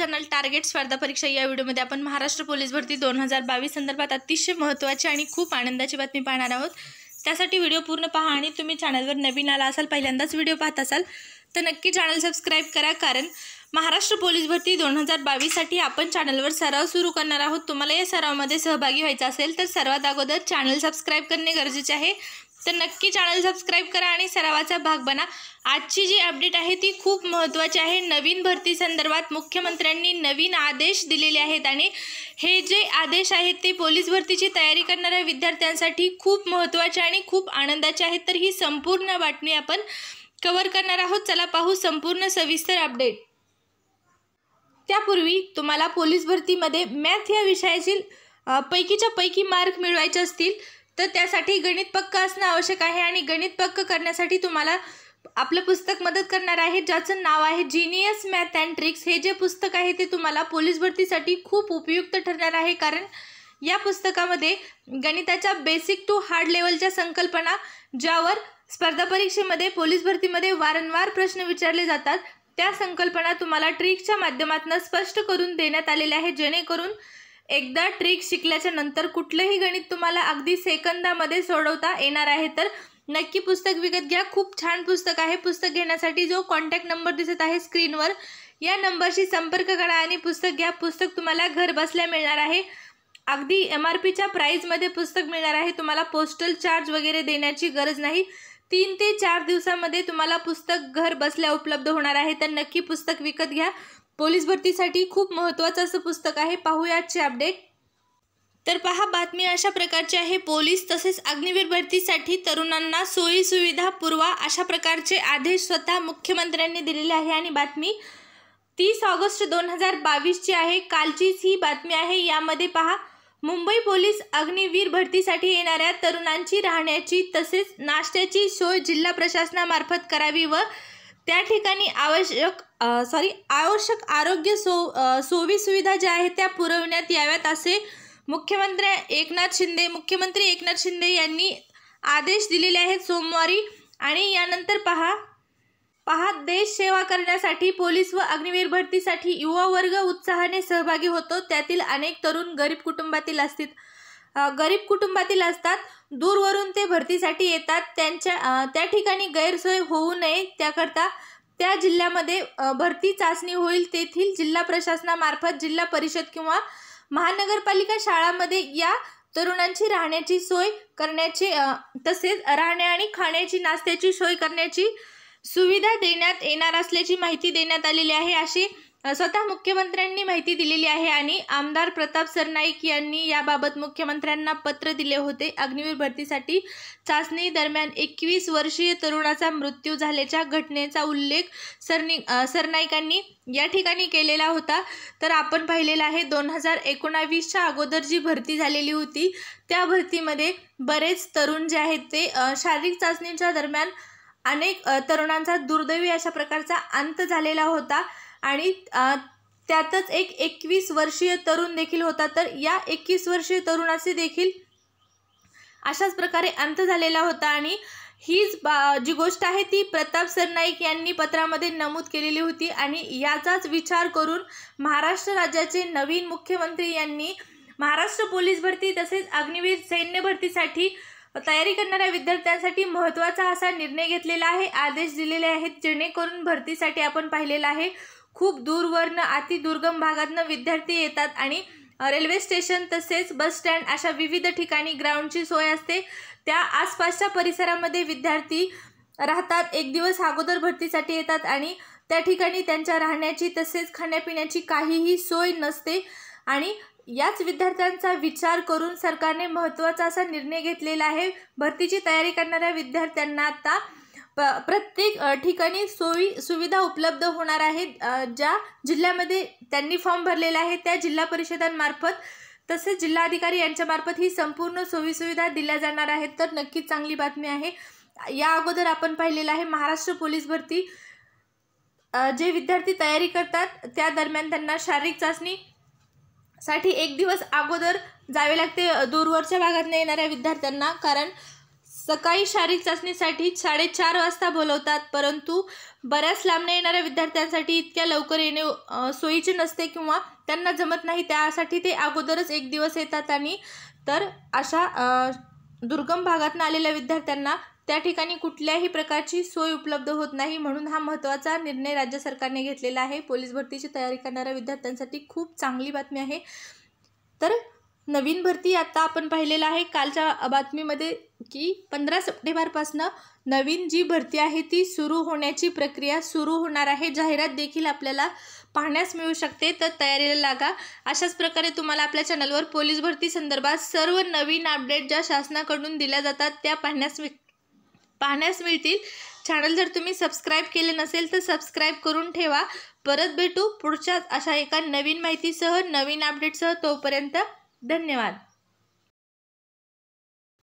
channel target स्पर्धा परीक्षा या व्हिडिओमध्ये आपण महाराष्ट्र पोलीस भरती दोन हजार बावीस संदर्भात अतिशय महत्त्वाची आणि खूप आनंदाची बातमी पाहणार आहोत त्यासाठी व्हिडिओ पूर्ण पहा आणि तुम्ही चॅनलवर नवीन आला असाल पहिल्यांदाच व्हिडिओ पाहत असाल तर नक्की चॅनल सबस्क्राईब करा कारण महाराष्ट्र पोलीस भरती दोन हजार बावीससाठी आपण चॅनलवर सराव सुरू करणार आहोत तुम्हाला या सरावमध्ये सहभागी व्हायचा असेल तर सर्वात अगोदर चॅनल सबस्क्राईब करणे गरजेचे आहे तर नक्की चॅनल सबस्क्राईब करा आणि सरावाचा भाग बना आजची जी अपडेट आहे ती खूप महत्त्वाची आहे नवीन भरती संदर्भात मुख्यमंत्र्यांनी नवीन आदेश दिलेले आहेत आणि हे जे आदेश आहेत ते पोलीस भरतीची तयारी करणाऱ्या विद्यार्थ्यांसाठी खूप महत्त्वाचे आणि खूप आनंदाचे आहेत तर ही संपूर्ण बातमी आपण कवर करणार आहोत चला पाहू संपूर्ण सविस्तर अपडेट त्यापूर्वी तुम्हाला पोलीस भरतीमध्ये मॅथ या विषयातील पैकीच्या पैकी मार्क मिळवायचे असतील तर त्यासाठी गणित पक्क असणं आवश्यक आहे आणि गणित पक्क करण्यासाठी तुम्हाला आपलं पुस्तक मदत करणार आहे ज्याचं नाव आहे जिनियस मॅथ अँड ट्रिक्स हे जे पुस्तक आहे ते तुम्हाला पोलीस भरतीसाठी खूप उपयुक्त ठरणार आहे कारण या पुस्तकामध्ये गणिताच्या बेसिक टू हार्ड लेवलच्या संकल्पना ज्यावर स्पर्धा परीक्षेमध्ये पोलीस भरतीमध्ये वारंवार प्रश्न विचारले जातात त्या संकल्पना तुम्हाला ट्रिकच्या माध्यमातून स्पष्ट करून देण्यात आलेल्या आहे जेणेकरून एकदा ट्रिक शिकल्याच्या नंतर कुठलंही गणित तुम्हाला अगदी सेकंदामध्ये सोडवता येणार आहे तर नक्की पुस्तक विकत घ्या खूप छान पुस्तक आहे पुस्तक घेण्यासाठी जो कॉन्टॅक्ट नंबर दिसत आहे स्क्रीनवर या नंबरशी संपर्क करा आणि पुस्तक घ्या पुस्तक तुम्हाला घर बसल्या मिळणार आहे अगदी एम आर पीच्या प्राईजमध्ये पुस्तक मिळणार आहे तुम्हाला पोस्टल चार्ज वगैरे देण्याची गरज नाही तीन ते चार दिवसामध्ये तुम्हाला पुस्तक घर बसल्या उपलब्ध होणार आहे तर नक्की पुस्तक विकत घ्या पोलीस भरतीसाठी खूप महत्त्वाचं असं पुस्तक आहे पाहूया आजचे अपडेट तर पहा बातमी अशा प्रकारची आहे पोलीस तसेच अग्निवीर भरतीसाठी तरुणांना सोयी सुविधा पुरवा अशा प्रकारचे आदेश स्वतः मुख्यमंत्र्यांनी दिलेले आहे आणि बातमी तीस ऑगस्ट दोन हजार बावीसची आहे कालचीच ही बातमी आहे यामध्ये पहा मुंबई पोलीस अग्निवीर भरतीसाठी येणाऱ्या तरुणांची राहण्याची तसेच नाश्त्याची सोय जिल्हा प्रशासनामार्फत करावी व त्या ठिकाणी आवश्यक सॉरी आवश्यक आरोग्य सो सोयी सुविधा ज्या आहेत त्या पुरवण्यात याव्यात असे मुख्यमंत्री एकनाथ शिंदे मुख्यमंत्री एकनाथ शिंदे यांनी आदेश दिलेले आहेत सोमवारी आणि यानंतर पहा पहा देश सेवा करण्यासाठी पोलीस व अग्निवीर भरतीसाठी युवा वर्ग उत्साहाने सहभागी होतो त्यातील अनेक तरुण गरीब कुटुंबातील असतील गरीब कुटुंबातील असतात दूरवरून ते भरतीसाठी येतात त्यांच्या त्या ठिकाणी गैरसोय होऊ नये त्याकरता त्या जिल्ह्यामध्ये भरती चाचणी होईल तेथील जिल्हा प्रशासनामार्फत जिल्हा परिषद किंवा महानगरपालिका शाळामध्ये या तरुणांची राहण्याची सोय करण्याची तसेच राहण्या आणि खाण्याची नाश्त्याची सोय करण्याची सुविधा देण्यात येणार असल्याची माहिती देण्यात आलेली आहे अशी स्वतः मुख्यमंत्र्यांनी माहिती दिलेली आहे आणि आमदार प्रताप सरनाईक यांनी याबाबत मुख्यमंत्र्यांना पत्र दिले होते अग्निवीर भरतीसाठी चाचणी दरम्यान एकवीस वर्षीय तरुणाचा मृत्यू झाल्याच्या घटनेचा उल्लेख सरनि सरनाईकांनी या ठिकाणी केलेला होता तर आपण पाहिलेला आहे दोन हजार एकोणावीसच्या अगोदर जी भरती झालेली होती त्या भरतीमध्ये बरेच तरुण जे आहेत ते शारीरिक चाचणीच्या दरम्यान अनेक तरुणांचा दुर्दैवी अशा प्रकारचा अंत झालेला होता आणि त्यातच एक एकवीस वर्षीय तरुण देखील होता तर या एकवीस वर्षीय तरुणाचे देखील अशाच प्रकारे अंत झालेला होता आणि हीच जी गोष्ट आहे ती प्रताप सरनाईक यांनी पत्रामध्ये नमूद केलेली होती आणि याचाच विचार करून महाराष्ट्र राज्याचे नवीन मुख्यमंत्री यांनी महाराष्ट्र पोलीस भरती तसेच अग्निवीर सैन्य भरतीसाठी तयारी करणाऱ्या विद्यार्थ्यांसाठी महत्त्वाचा असा निर्णय घेतलेला आहे आदेश दिलेले आहेत जेणेकरून भरतीसाठी आपण पाहिलेला आहे खूप दूरवरनं अतिदुर्गम भागातनं विद्यार्थी येतात आणि रेल्वे स्टेशन तसेच बसस्टँड अशा विविध ठिकाणी ग्राउंडची सोय असते त्या आसपासच्या परिसरामध्ये विद्यार्थी राहतात एक दिवस अगोदर भरतीसाठी येतात आणि त्या ठिकाणी त्यांच्या राहण्याची तसेच खाण्यापिण्याची काहीही सोय नसते आणि याच विद्यार्थ्यांचा विचार करून सरकारने महत्त्वाचा असा निर्णय घेतलेला आहे भरतीची तयारी करणाऱ्या विद्यार्थ्यांना आता प प्रत्येक ठिकाणी सोयी सुविधा उपलब्ध होणार आहेत ज्या जिल्ह्यामध्ये त्यांनी फॉर्म भरलेला आहे त्या जिल्हा परिषदांमार्फत तसेच जिल्हाधिकारी यांच्यामार्फत ही संपूर्ण सोयीसुविधा दिल्या जाणार आहेत तर नक्कीच चांगली बातमी आहे या अगोदर आपण पाहिलेलं आहे महाराष्ट्र पोलीस भरती जे विद्यार्थी तयारी करतात त्या दरम्यान त्यांना शारीरिक चाचणी साठी एक दिवस अगोदर जावे लागते दूरवरच्या भागातून येणाऱ्या विद्यार्थ्यांना कारण सकाळी शारीरिक चाचणीसाठी साडेचार वाजता बोलवतात परंतु बऱ्याच लांबने येणाऱ्या विद्यार्थ्यांसाठी इतक्या लवकर येणे सोयीचे नसते किंवा त्यांना जमत नाही त्यासाठी ते अगोदरच एक दिवस येतात आणि तर अशा दुर्गम भागातून आलेल्या विद्यार्थ्यांना त्या ठिकाणी कुठल्याही प्रकारची सोय उपलब्ध होत नाही म्हणून हा महत्त्वाचा निर्णय राज्य सरकारने घेतलेला आहे पोलीस भरतीची तयारी करणाऱ्या विद्यार्थ्यांसाठी खूप चांगली बातमी आहे तर नवीन भरती आता आपण पाहिलेलं आहे कालच्या बातमीमध्ये की पंधरा सप्टेंबरपासनं नवीन जी भरती आहे ती सुरू होण्याची प्रक्रिया सुरू होणार आहे जाहिरात देखील आपल्याला पाहण्यास मिळू शकते तर तयारीला लागा अशाच प्रकारे तुम्हाला आपल्या चॅनलवर पोलीस भरती संदर्भात सर्व नवीन अपडेट ज्या शासनाकडून दिल्या जातात त्या पाहण्यास पाहण्यास मिळतील चॅनल जर तुम्ही सबस्क्राईब केले नसेल तर सबस्क्राईब करून ठेवा परत भेटू पुढच्या अशा एका नवीन माहितीसह नवीन अपडेटसह तोपर्यंत धन्यवाद